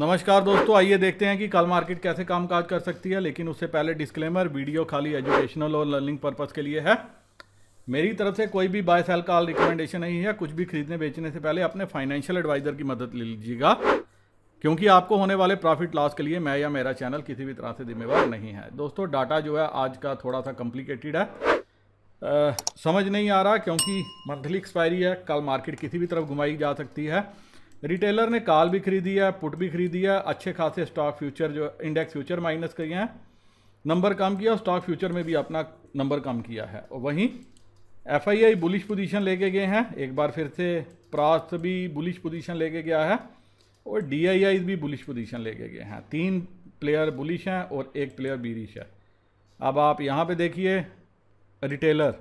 नमस्कार दोस्तों आइए देखते हैं कि कल मार्केट कैसे कामकाज कर सकती है लेकिन उससे पहले डिस्क्लेमर वीडियो खाली एजुकेशनल और लर्निंग पर्पज़ के लिए है मेरी तरफ से कोई भी बाय सेल का रिकमेंडेशन नहीं है कुछ भी खरीदने बेचने से पहले अपने फाइनेंशियल एडवाइज़र की मदद ले लीजिएगा क्योंकि आपको होने वाले प्रॉफिट लॉस के लिए मैं या मेरा चैनल किसी भी तरह से जिम्मेवार नहीं है दोस्तों डाटा जो है आज का थोड़ा सा कॉम्प्लिकेटेड है आ, समझ नहीं आ रहा क्योंकि मंथली एक्सपायरी है कल मार्केट किसी भी तरफ घुमाई जा सकती है रिटेलर ने कॉल भी खरीदी है पुट भी खरीदी है अच्छे खासे स्टॉक फ्यूचर जो इंडेक्स फ्यूचर माइनस किए हैं नंबर कम किया और स्टॉक फ्यूचर में भी अपना नंबर कम किया है और वहीं F I I bullish position लेके गए हैं एक बार फिर से प्रास्त भी बुलिश पोजीशन लेके गया है और डी आई आई भी बुलिश पोजीशन लेके गए हैं तीन प्लेयर बुलिश हैं और एक प्लेयर बीरिश है अब आप यहाँ पे देखिए रिटेलर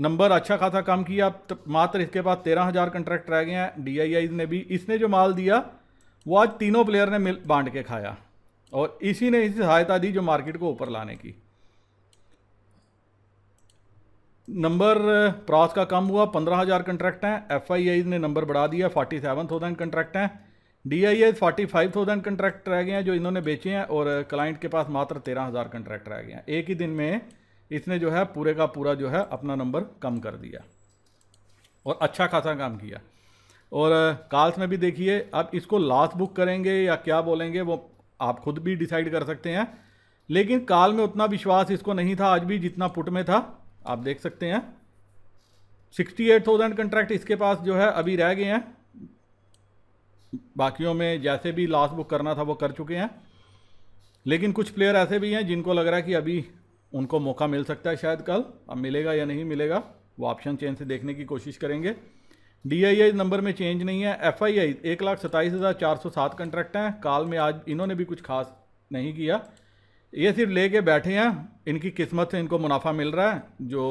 नंबर अच्छा खासा काम किया तो मात्र इसके बाद तेरह हज़ार कॉन्ट्रैक्ट रह गए हैं डी ने भी इसने जो माल दिया वो आज तीनों प्लेयर ने मिल बांट के खाया और इसी ने इसी सहायता दी जो मार्केट को ऊपर लाने की नंबर प्रॉस का कम हुआ पंद्रह हज़ार कंट्रैक्ट हैं एफ आई ने नंबर बढ़ा दिया फोर्टी सेवन थाउजेंड कंट्रैक्ट हैं D I I forty five thousand contract रह गए हैं जो इन्होंने बेचे हैं और क्लाइंट के पास मात्र तेरह हज़ार कंट्रैक्ट रह गए हैं एक ही दिन में इसने जो है पूरे का पूरा जो है अपना नंबर कम कर दिया और अच्छा खासा काम किया और काल्स में भी देखिए अब इसको लास्ट बुक करेंगे या क्या बोलेंगे वो आप खुद भी डिसाइड कर सकते हैं लेकिन काल में उतना विश्वास इसको नहीं था आज भी जितना पुट में था आप देख सकते हैं सिक्सटी एट थाउजेंड कंट्रैक्ट इसके पास जो है अभी रह गए हैं बाकियों में जैसे भी लास्ट बुक करना था वो कर चुके हैं लेकिन कुछ प्लेयर ऐसे भी हैं जिनको लग रहा है कि अभी उनको मौका मिल सकता है शायद कल अब मिलेगा या नहीं मिलेगा वो ऑप्शन चेन से देखने की कोशिश करेंगे डी आई आई नंबर में चेंज नहीं है एफ आई आई एक लाख सत्ताईस हज़ार चार सौ सात कंट्रैक्ट हैं काल में आज इन्होंने भी कुछ खास नहीं किया ये सिर्फ ले के बैठे हैं इनकी किस्मत से इनको मुनाफा मिल रहा है जो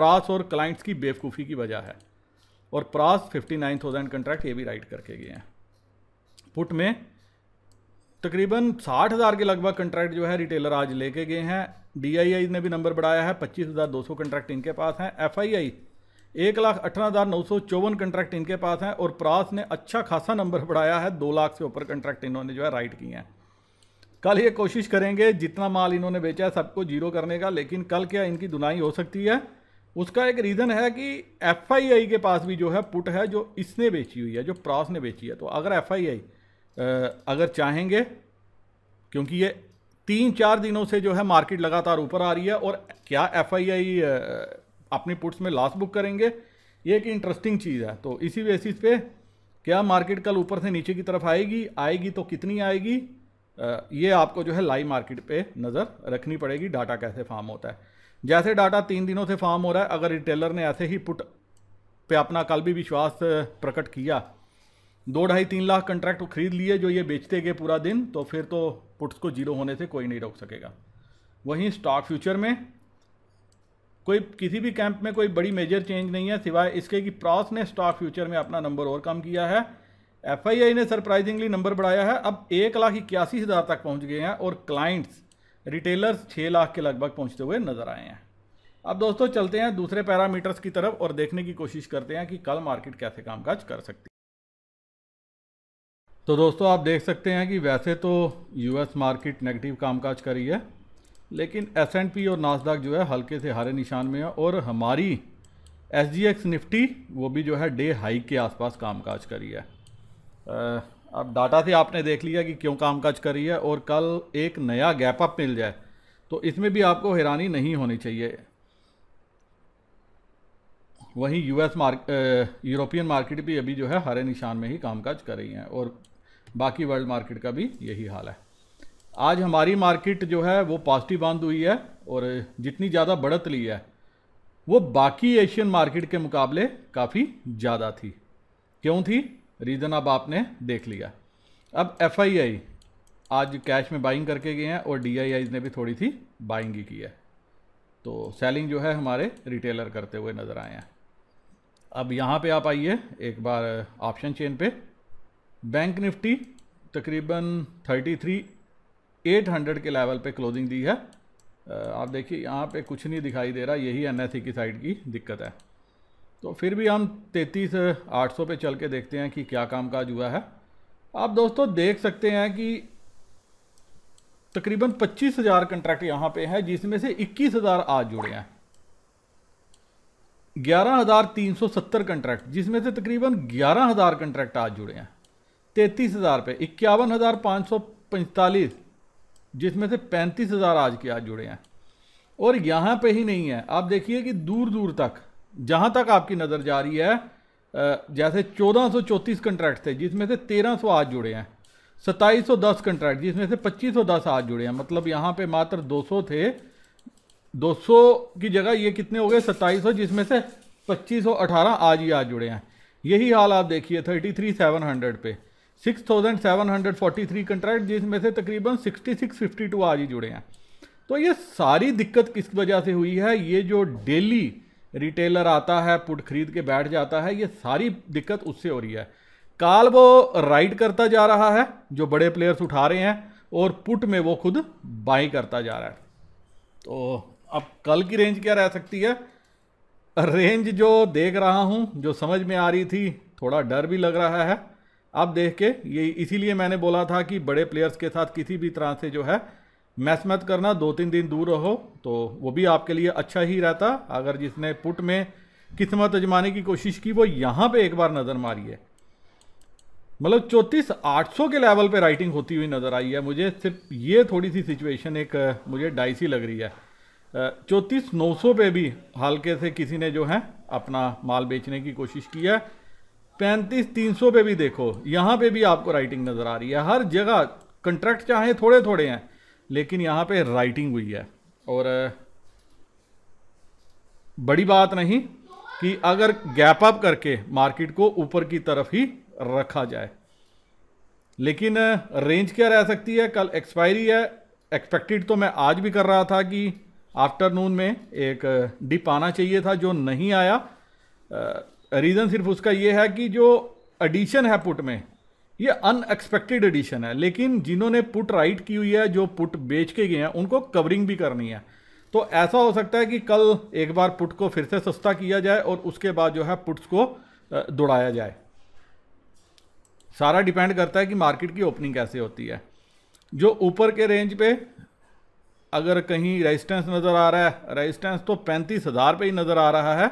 प्रास और क्लाइंट्स की बेवकूफ़ी की वजह है और pros fifty nine thousand contract ये भी राइट करके गए हैं पुट में तकरीबन साठ हज़ार के लगभग कंट्रैक्ट जो है रिटेलर आज लेके गए हैं डी ने भी नंबर बढ़ाया है पच्चीस हज़ार दो सौ कंट्रैक्ट इनके पास हैं एफ आई आई एक लाख अठारह हज़ार नौ सौ चौवन कंट्रैक्ट इनके पास हैं और प्रास ने अच्छा खासा नंबर बढ़ाया है दो लाख से ऊपर कंट्रैक्ट इन्होंने जो है राइट किए हैं कल ये कोशिश करेंगे जितना माल इन्होंने बेचा है सबको जीरो करने का लेकिन कल क्या इनकी दुनाई हो सकती है उसका एक रीज़न है कि एफ के पास भी जो है पुट है जो इसने बेची हुई है जो प्रास ने बेची है तो अगर एफ अगर चाहेंगे क्योंकि ये तीन चार दिनों से जो है मार्केट लगातार ऊपर आ रही है और क्या एफ अपने पुट्स में लास्ट बुक करेंगे ये एक इंटरेस्टिंग चीज़ है तो इसी बेसिस पे क्या मार्केट कल ऊपर से नीचे की तरफ आएगी आएगी तो कितनी आएगी ये आपको जो है लाइव मार्केट पे नज़र रखनी पड़ेगी डाटा कैसे फार्म होता है जैसे डाटा तीन दिनों से फार्म हो रहा है अगर रिटेलर ने ऐसे ही पुट पे अपना कल भी विश्वास प्रकट किया दो ढाई तीन लाख कंट्रैक्ट खरीद लिए जो ये बेचते गए पूरा दिन तो फिर तो पुट्स को जीरो होने से कोई नहीं रोक सकेगा वहीं स्टॉक फ्यूचर में कोई किसी भी कैंप में कोई बड़ी मेजर चेंज नहीं है सिवाय इसके कि प्रॉस ने स्टॉक फ्यूचर में अपना नंबर और कम किया है एफ ने सरप्राइजिंगली नंबर बढ़ाया है अब एक लाख इक्यासी हज़ार तक पहुंच गए हैं और क्लाइंट्स रिटेलर्स छः लाख के लगभग पहुंचते हुए नज़र आए हैं अब दोस्तों चलते हैं दूसरे पैरामीटर्स की तरफ और देखने की कोशिश करते हैं कि कल मार्केट कैसे कामकाज कर सकती है तो दोस्तों आप देख सकते हैं कि वैसे तो यूएस मार्केट नेगेटिव कामकाज करी है लेकिन एस एंड पी और नासडाक जो है हल्के से हरे निशान में है और हमारी एस जी एक्स निफ्टी वो भी जो है डे हाई के आसपास कामकाज करी है अब डाटा से आपने देख लिया कि क्यों कामकाज करी है और कल एक नया गैप अप मिल जाए तो इसमें भी आपको हैरानी नहीं होनी चाहिए वहीं यूएस मार्क यूरोपियन मार्केट भी अभी जो है हरे निशान में ही कामकाज कर रही हैं और बाकी वर्ल्ड मार्केट का भी यही हाल है आज हमारी मार्केट जो है वो पॉजिटिव बंद हुई है और जितनी ज़्यादा बढ़त ली है वो बाकी एशियन मार्केट के मुकाबले काफ़ी ज़्यादा थी क्यों थी रीज़न अब आपने देख लिया अब एफ आज कैश में बाइंग करके गए हैं और डी ने भी थोड़ी सी बाइंग ही की है तो सेलिंग जो है हमारे रिटेलर करते हुए नज़र आए हैं अब यहाँ पे आप आइए एक बार ऑप्शन चेन पे बैंक निफ्टी तकरीबन 800 के लेवल पे क्लोजिंग दी है आप देखिए यहाँ पे कुछ नहीं दिखाई दे रहा यही एन की साइड की दिक्कत है तो फिर भी हम 33,800 पे चल के देखते हैं कि क्या कामकाज हुआ है आप दोस्तों देख सकते हैं कि तकरीबन 25,000 कंट्रैक्ट यहाँ पे हैं जिसमें से 21,000 आज जुड़े हैं 11,370 कंट्रैक्ट जिसमें से तकरीबन 11,000 कंट्रैक्ट आज जुड़े हैं तैंतीस हज़ार पे इक्यावन हज़ार पाँच सौ पैंतालीस जिसमें से पैंतीस हज़ार आज के आज जुड़े हैं और यहाँ पे ही नहीं है आप देखिए कि दूर दूर तक जहाँ तक आपकी नज़र जा रही है जैसे चौदह सौ चौंतीस कंट्रैक्ट थे जिसमें से तेरह सौ आज जुड़े हैं सत्ताईस सौ दस कंट्रैक्ट जिसमें से पच्चीस सौ दस आज जुड़े हैं मतलब यहाँ पर मात्र दो सौ थे दो सौ की जगह ये कितने हो गए सत्ताईस सौ जिसमें से पच्चीस सौ अठारह आज ही आज जुड़े हैं यही हाल आप देखिए थर्टी थ्री सेवन हंड्रेड पे 6,743 कंट्रैक्ट जिसमें से तकरीबन 6652 आज ही जुड़े हैं तो ये सारी दिक्कत किस वजह से हुई है ये जो डेली रिटेलर आता है पुट खरीद के बैठ जाता है ये सारी दिक्कत उससे हो रही है काल वो राइड करता जा रहा है जो बड़े प्लेयर्स उठा रहे हैं और पुट में वो खुद बाई करता जा रहा है तो अब कल की रेंज क्या रह सकती है रेंज जो देख रहा हूँ जो समझ में आ रही थी थोड़ा डर भी लग रहा है अब देख के ये इसीलिए मैंने बोला था कि बड़े प्लेयर्स के साथ किसी भी तरह से जो है मैच मत करना दो तीन दिन दूर रहो तो वो भी आपके लिए अच्छा ही रहता अगर जिसने पुट में किस्मत अजमाने की कोशिश की वो यहाँ पे एक बार नज़र मारी है मतलब चौंतीस आठ सौ के लेवल पे राइटिंग होती हुई नज़र आई है मुझे सिर्फ ये थोड़ी सी सिचुएशन एक मुझे डाइसी लग रही है चौंतीस नौ सौ पे भी हल्के से किसी ने जो है अपना माल बेचने की कोशिश की है पैंतीस तीन सौ पे भी देखो यहाँ पे भी आपको राइटिंग नज़र आ रही है हर जगह कंट्रैक्ट चाहे थोड़े थोड़े हैं लेकिन यहाँ पे राइटिंग हुई है और बड़ी बात नहीं कि अगर गैप अप करके मार्केट को ऊपर की तरफ ही रखा जाए लेकिन रेंज क्या रह सकती है कल एक्सपायरी है एक्सपेक्टेड तो मैं आज भी कर रहा था कि आफ्टरनून में एक डिप आना चाहिए था जो नहीं आया रीज़न सिर्फ उसका ये है कि जो एडिशन है पुट में ये अनएक्सपेक्टेड एडिशन है लेकिन जिन्होंने पुट राइट की हुई है जो पुट बेच के गए हैं उनको कवरिंग भी करनी है तो ऐसा हो सकता है कि कल एक बार पुट को फिर से सस्ता किया जाए और उसके बाद जो है पुट्स को दौड़ाया जाए सारा डिपेंड करता है कि मार्केट की ओपनिंग कैसे होती है जो ऊपर के रेंज पे अगर कहीं रेजिस्टेंस नज़र आ रहा है रेजिस्टेंस तो पैंतीस हज़ार पे ही नज़र आ रहा है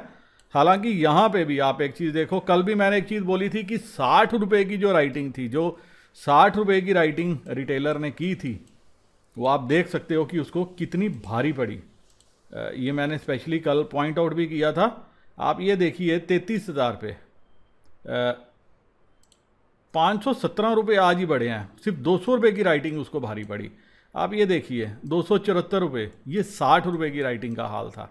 हालांकि यहाँ पे भी आप एक चीज़ देखो कल भी मैंने एक चीज़ बोली थी कि साठ रुपये की जो राइटिंग थी जो साठ रुपये की राइटिंग रिटेलर ने की थी वो आप देख सकते हो कि उसको कितनी भारी पड़ी ये मैंने स्पेशली कल पॉइंट आउट भी किया था आप ये देखिए तैंतीस हज़ार पे पाँच सौ सत्रह रुपये आज ही बढ़े हैं सिर्फ दो सौ रुपये की राइटिंग उसको भारी पड़ी आप ये देखिए दो सौ चौहत्तर रुपये ये साठ रुपये की राइटिंग का हाल था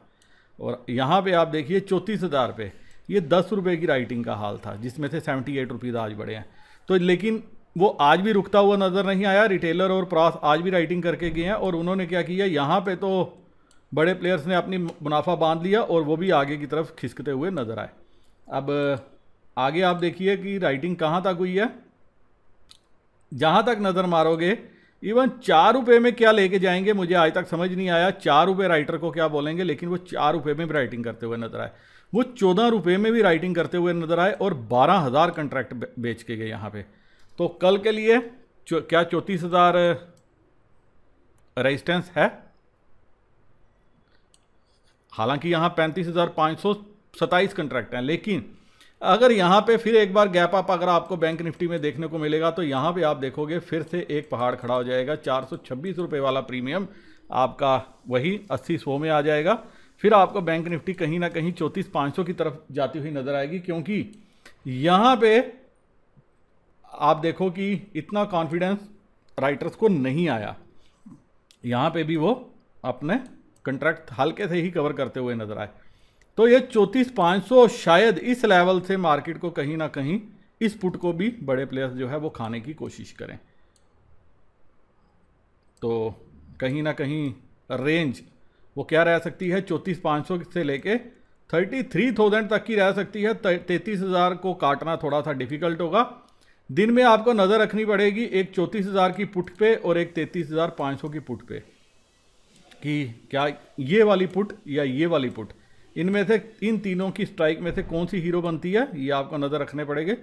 और यहाँ पे आप देखिए चौंतीस हज़ार पे ये दस रुपये की राइटिंग का हाल था जिसमें से सेवेंटी एट रुपीज़ आज बढ़े हैं तो लेकिन वो आज भी रुकता हुआ नज़र नहीं आया रिटेलर और प्रास आज भी राइटिंग करके गए हैं और उन्होंने क्या किया यहाँ पर तो बड़े प्लेयर्स ने अपनी मुनाफा बांध लिया और वो भी आगे की तरफ खिसकते हुए नज़र आए अब आगे आप देखिए कि राइटिंग कहाँ तक हुई है जहाँ तक नज़र मारोगे इवन चार रुपये में क्या लेके जाएंगे मुझे आज तक समझ नहीं आया चार रुपये राइटर को क्या बोलेंगे लेकिन वो चार रुपये में भी राइटिंग करते हुए नजर आए वो चौदह रुपये में भी राइटिंग करते हुए नजर आए और बारह हज़ार कंट्रैक्ट बेच के गए यहाँ पे तो कल के लिए क्या चौंतीस हज़ार रजिस्टेंस है हालांकि यहाँ पैंतीस हज़ार पाँच सौ सत्ताईस कंट्रैक्ट हैं लेकिन अगर यहाँ पे फिर एक बार गैप अप अगर आपको बैंक निफ्टी में देखने को मिलेगा तो यहाँ पे आप देखोगे फिर से एक पहाड़ खड़ा हो जाएगा चार सौ वाला प्रीमियम आपका वही अस्सी सौ में आ जाएगा फिर आपको बैंक निफ्टी कहीं ना कहीं चौंतीस पाँच की तरफ जाती हुई नज़र आएगी क्योंकि यहाँ पे आप देखो कि इतना कॉन्फिडेंस राइटर्स को नहीं आया यहाँ पे भी वो अपने कंट्रैक्ट हल्के से ही कवर करते हुए नज़र आए तो ये चौंतीस पाँच सौ शायद इस लेवल से मार्केट को कहीं ना कहीं इस पुट को भी बड़े प्लेयर्स जो है वो खाने की कोशिश करें तो कहीं ना कहीं रेंज वो क्या रह सकती है चौंतीस पाँच सौ से लेके थर्टी थ्री थाउजेंड तक की रह सकती है तैंतीस हज़ार को काटना थोड़ा सा डिफ़िकल्ट होगा दिन में आपको नज़र रखनी पड़ेगी एक चौंतीस हज़ार की पुट पे और एक तैंतीस हज़ार पाँच सौ की पुट पे कि क्या ये वाली पुट या ये वाली पुट इनमें से इन तीनों की स्ट्राइक में से कौन सी हीरो बनती है ये आपको नज़र रखने पड़ेंगे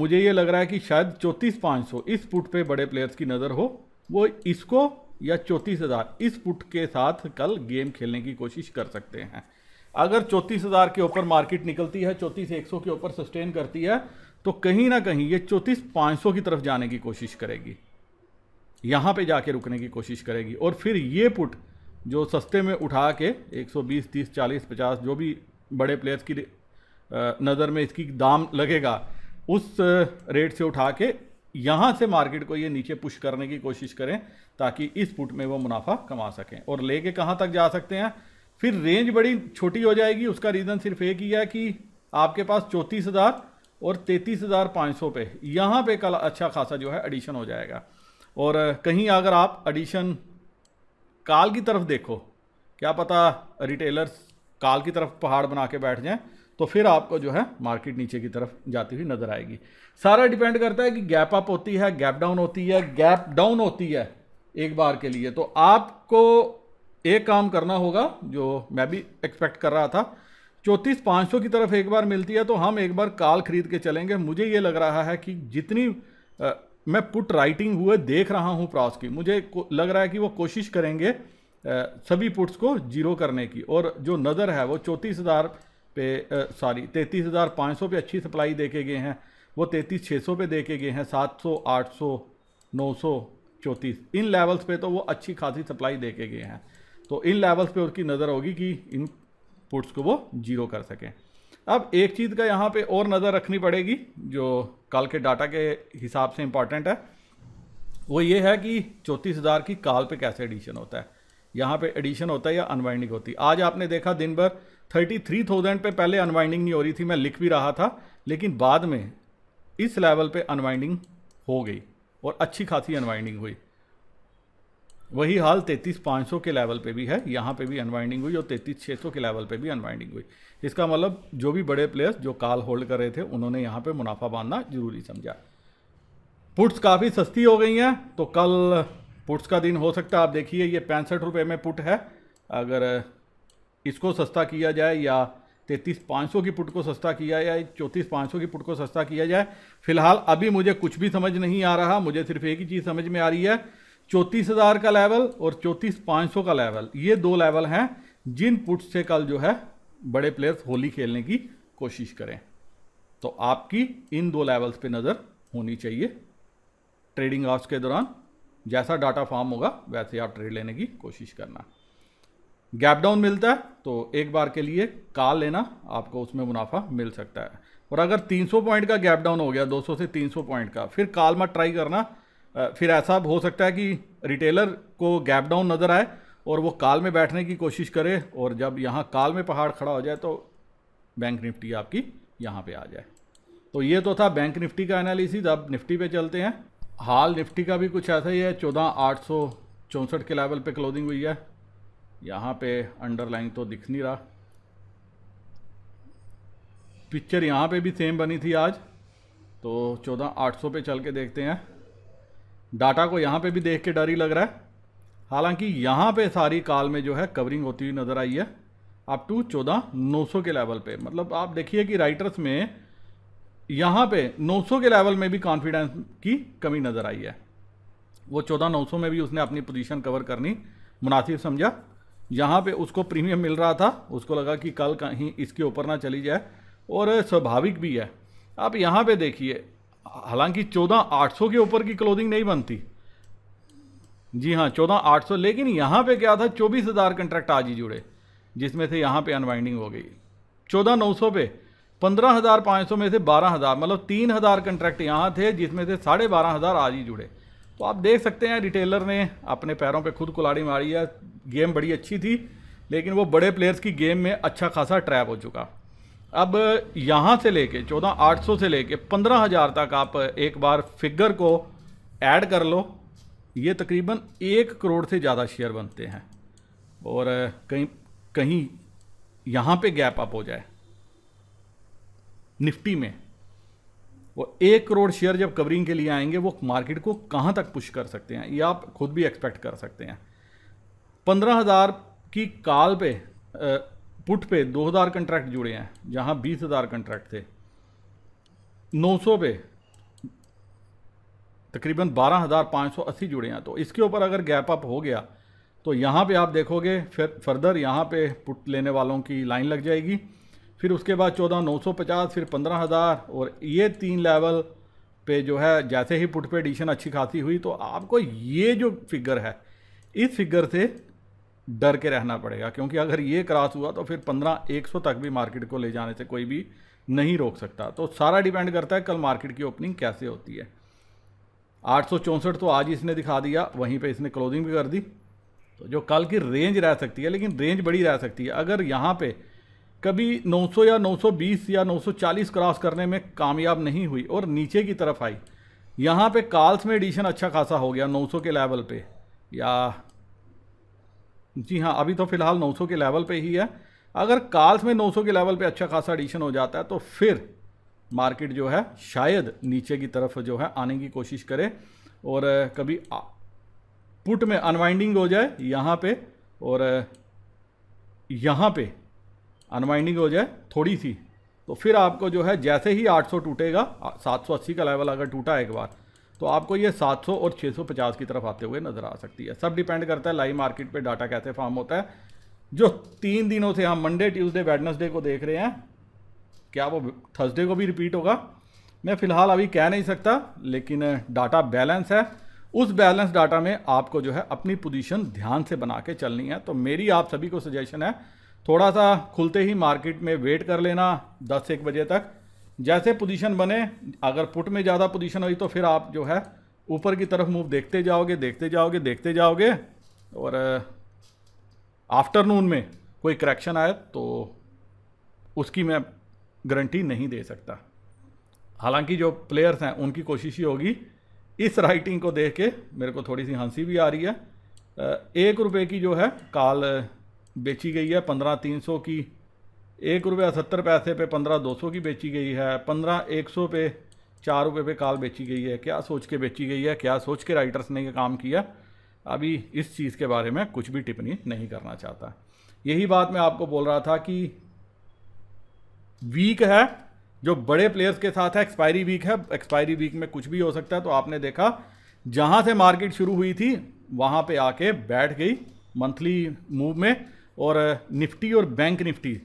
मुझे ये लग रहा है कि शायद चौंतीस पाँच सौ इस पुट पे बड़े प्लेयर्स की नज़र हो वो इसको या चौंतीस हज़ार इस पुट के साथ कल गेम खेलने की कोशिश कर सकते हैं अगर चौंतीस हज़ार के ऊपर मार्केट निकलती है चौंतीस एक सौ के ऊपर सस्टेन करती है तो कहीं ना कहीं ये चौंतीस पाँच सौ की तरफ जाने की कोशिश करेगी यहाँ पे जाके रुकने की कोशिश करेगी और फिर ये पुट जो सस्ते में उठा के 120, 30, 40, 50 जो भी बड़े प्लेयर्स की नज़र में इसकी दाम लगेगा उस रेट से उठा के यहाँ से मार्केट को ये नीचे पुश करने की कोशिश करें ताकि इस पुट में वो मुनाफा कमा सकें और लेके कहाँ तक जा सकते हैं फिर रेंज बड़ी छोटी हो जाएगी उसका रीज़न सिर्फ एक ही है कि आपके पास चौंतीस हज़ार और तैंतीस हज़ार पाँच सौ पे यहाँ पे कल अच्छा खासा जो है एडिशन हो जाएगा और कहीं अगर आप एडिशन काल की तरफ देखो क्या पता रिटेलर्स काल की तरफ पहाड़ बना के बैठ जाएं तो फिर आपको जो है मार्केट नीचे की तरफ जाती हुई नज़र आएगी सारा डिपेंड करता है कि गैप अप होती है गैप डाउन होती है गैप डाउन होती है एक बार के लिए तो आपको एक काम करना होगा जो मैं भी एक्सपेक्ट कर रहा था चौंतीस पाँच सौ की तरफ एक बार मिलती है तो हम एक बार काल खरीद के चलेंगे मुझे ये लग रहा है कि जितनी मैं पुट राइटिंग हुए देख रहा हूँ प्रॉस की मुझे लग रहा है कि वो कोशिश करेंगे सभी पुट्स को जीरो करने की और जो नज़र है वो चौंतीस हज़ार पे सॉरी तैंतीस हज़ार पाँच सौ पे अच्छी सप्लाई दे के गए हैं वो तैंतीस छः सौ पे दे के गए हैं सात सौ आठ सौ नौ सौ चौंतीस इन लेवल्स पे तो वो अच्छी खासी सप्लाई दे के गए हैं तो इन लेवल्स पे उसकी नज़र होगी कि इन पुट्स को वो जीरो कर सकें अब एक चीज़ का यहाँ पे और नज़र रखनी पड़ेगी जो कल के डाटा के हिसाब से इम्पॉर्टेंट है वो ये है कि चौंतीस हज़ार की काल पे कैसे एडिशन होता है यहाँ पे एडिशन होता है या अनवाइंडिंग होती है आज आपने देखा दिन भर थर्टी थ्री थाउजेंड पे पहले अनवाइंडिंग नहीं हो रही थी मैं लिख भी रहा था लेकिन बाद में इस लेवल पे अनवाइंडिंग हो गई और अच्छी खासी अनवाइंडिंग हुई वही हाल तैंतीस पाँच सौ के लेवल पे भी है यहाँ पे भी अनवाइंडिंग हुई और तैतीस छः सौ के लेवल पे भी अनवाइंडिंग हुई इसका मतलब जो भी बड़े प्लेयर्स जो काल होल्ड कर रहे थे उन्होंने यहाँ पे मुनाफा बांधना जरूरी समझा पुट्स काफ़ी सस्ती हो गई हैं तो कल पुट्स का दिन हो सकता है आप देखिए ये पैंसठ रुपये में पुट है अगर इसको सस्ता किया जाए या तैतीस पाँच सौ की पुट को सस्ता किया जाए चौंतीस पाँच सौ की पुट को सस्ता किया जाए फिलहाल अभी मुझे कुछ भी समझ नहीं आ रहा मुझे सिर्फ एक ही चीज़ समझ में आ रही है चौंतीस हज़ार का लेवल और चौंतीस पाँच सौ का लेवल ये दो लेवल हैं जिन पुट से कल जो है बड़े प्लेयर्स होली खेलने की कोशिश करें तो आपकी इन दो लेवल्स पे नज़र होनी चाहिए ट्रेडिंग आवर्स के दौरान जैसा डाटा फॉर्म होगा वैसे आप ट्रेड लेने की कोशिश करना गैप डाउन मिलता है तो एक बार के लिए काल लेना आपको उसमें मुनाफा मिल सकता है और अगर 300 पॉइंट का गैप डाउन हो गया 200 से 300 पॉइंट का फिर काल मत ट्राई करना फिर ऐसा हो सकता है कि रिटेलर को गैप डाउन नज़र आए और वो काल में बैठने की कोशिश करे और जब यहाँ काल में पहाड़ खड़ा हो जाए तो बैंक निफ्टी आपकी यहाँ पे आ जाए तो ये तो था बैंक निफ्टी का एनालिसिस अब निफ्टी पे चलते हैं हाल निफ्टी का भी कुछ ऐसा ही है चौदह आठ सौ चौंसठ के लेवल पे क्लोजिंग हुई है यहाँ पे अंडरलाइन तो दिख नहीं रहा पिक्चर यहाँ पे भी सेम बनी थी आज तो चौदह आठ सौ पे चल के देखते हैं डाटा को यहाँ पे भी देख के डर ही लग रहा है हालांकि यहाँ पे सारी काल में जो है कवरिंग होती हुई नज़र आई है अप टू चौदह नौ सौ के लेवल पे मतलब आप देखिए कि राइटर्स में यहाँ पे 900 के लेवल में भी कॉन्फिडेंस की कमी नज़र आई है वो चौदह नौ सौ में भी उसने अपनी पोजीशन कवर करनी मुनासिब समझा यहाँ पे उसको प्रीमियम मिल रहा था उसको लगा कि कल कहीं इसके ऊपर ना चली जाए और स्वाभाविक भी है आप यहाँ पे देखिए हालांकि चौदह आठ सौ के ऊपर की क्लोथिंग नहीं बनती जी हाँ चौदह आठ सौ लेकिन यहाँ पे क्या था चौबीस हज़ार कंट्रैक्ट आज ही जुड़े जिसमें से यहाँ पे अनवाइंडिंग हो गई चौदह नौ सौ पे पंद्रह हज़ार पाँच सौ में से बारह हज़ार मतलब तीन हज़ार कंट्रैक्ट यहाँ थे जिसमें से साढ़े बारह हज़ार आज ही जुड़े तो आप देख सकते हैं रिटेलर ने अपने पैरों पर खुद कुलाड़ी मारी है गेम बड़ी अच्छी थी लेकिन वो बड़े प्लेयर्स की गेम में अच्छा खासा ट्रैप हो चुका अब यहाँ से लेके चौदह आठ सौ से लेके पंद्रह हज़ार तक आप एक बार फिगर को ऐड कर लो ये तकरीबन एक करोड़ से ज़्यादा शेयर बनते हैं और कहीं कहीं यहाँ पे गैप अप हो जाए निफ्टी में वो एक करोड़ शेयर जब कवरिंग के लिए आएंगे वो मार्केट को कहाँ तक पुश कर सकते हैं ये आप खुद भी एक्सपेक्ट कर सकते हैं पंद्रह हज़ार की काल पे पुट पे 2000 कंट्रैक्ट जुड़े हैं जहां 20000 कंट्रैक्ट थे 900 पे तकरीबन 12580 जुड़े हैं तो इसके ऊपर अगर गैप अप हो गया तो यहाँ पे आप देखोगे फिर फर्दर यहाँ पे पुट लेने वालों की लाइन लग जाएगी फिर उसके बाद चौदह नौ सौ पचास फिर पंद्रह हज़ार और ये तीन लेवल पे जो है जैसे ही पुट पे एडिशन अच्छी खासी हुई तो आपको ये जो फिगर है इस फिगर से डर के रहना पड़ेगा क्योंकि अगर ये क्रॉस हुआ तो फिर पंद्रह एक सौ तक भी मार्केट को ले जाने से कोई भी नहीं रोक सकता तो सारा डिपेंड करता है कल मार्केट की ओपनिंग कैसे होती है आठ तो आज इसने दिखा दिया वहीं पे इसने क्लोजिंग भी कर दी तो जो कल की रेंज रह सकती है लेकिन रेंज बड़ी रह सकती है अगर यहाँ पर कभी 900 या 920 या 940 क्रॉस करने में कामयाब नहीं हुई और नीचे की तरफ आई यहाँ पे कॉल्स में एडिशन अच्छा खासा हो गया 900 के लेवल पे या जी हाँ अभी तो फ़िलहाल 900 के लेवल पे ही है अगर काल्स में 900 के लेवल पे अच्छा खासा एडिशन हो जाता है तो फिर मार्केट जो है शायद नीचे की तरफ जो है आने की कोशिश करे और कभी पुट में अनवाइंडिंग हो जाए यहाँ पे और यहाँ पे अनवाइंडिंग हो जाए थोड़ी सी तो फिर आपको जो है जैसे ही 800 टूटेगा 780 का लेवल अगर टूटा एक बार तो आपको ये 700 और 650 की तरफ आते हुए नज़र आ सकती है सब डिपेंड करता है लाइव मार्केट पे डाटा कैसे फॉर्म होता है जो तीन दिनों से हम मंडे ट्यूसडे वेडनसडे को देख रहे हैं क्या वो थर्सडे को भी रिपीट होगा मैं फ़िलहाल अभी कह नहीं सकता लेकिन डाटा बैलेंस है उस बैलेंस डाटा में आपको जो है अपनी पोजिशन ध्यान से बना के चलनी है तो मेरी आप सभी को सजेशन है थोड़ा सा खुलते ही मार्केट में वेट कर लेना दस एक बजे तक जैसे पोजीशन बने अगर पुट में ज़्यादा पोजीशन हुई तो फिर आप जो है ऊपर की तरफ मूव देखते जाओगे देखते जाओगे देखते जाओगे और आफ्टरनून में कोई करेक्शन आए तो उसकी मैं गारंटी नहीं दे सकता हालांकि जो प्लेयर्स हैं उनकी कोशिश ही होगी इस राइटिंग को देख के मेरे को थोड़ी सी हंसी भी आ रही है एक रुपये की जो है काल बेची गई है पंद्रह तीन सौ की एक रुपया सत्तर पैसे पे पंद्रह दो सौ की बेची गई है पंद्रह एक सौ पे चार रुपये पे काल बेची गई है क्या सोच के बेची गई है क्या सोच के राइटर्स ने ये काम किया अभी इस चीज़ के बारे में कुछ भी टिप्पणी नहीं करना चाहता यही बात मैं आपको बोल रहा था कि वीक है जो बड़े प्लेयर्स के साथ है एक्सपायरी वीक है एक्सपायरी वीक में कुछ भी हो सकता है तो आपने देखा जहाँ से मार्केट शुरू हुई थी वहाँ पे आके बैठ गई मंथली मूव में और निफ्टी और बैंक निफ्टी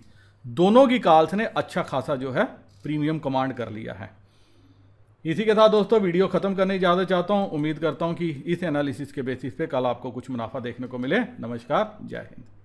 दोनों की काल्स ने अच्छा खासा जो है प्रीमियम कमांड कर लिया है इसी के साथ दोस्तों वीडियो ख़त्म करने ज़्यादा चाहता हूँ उम्मीद करता हूँ कि इस एनालिसिस के बेसिस पे कल आपको कुछ मुनाफा देखने को मिले नमस्कार जय हिंद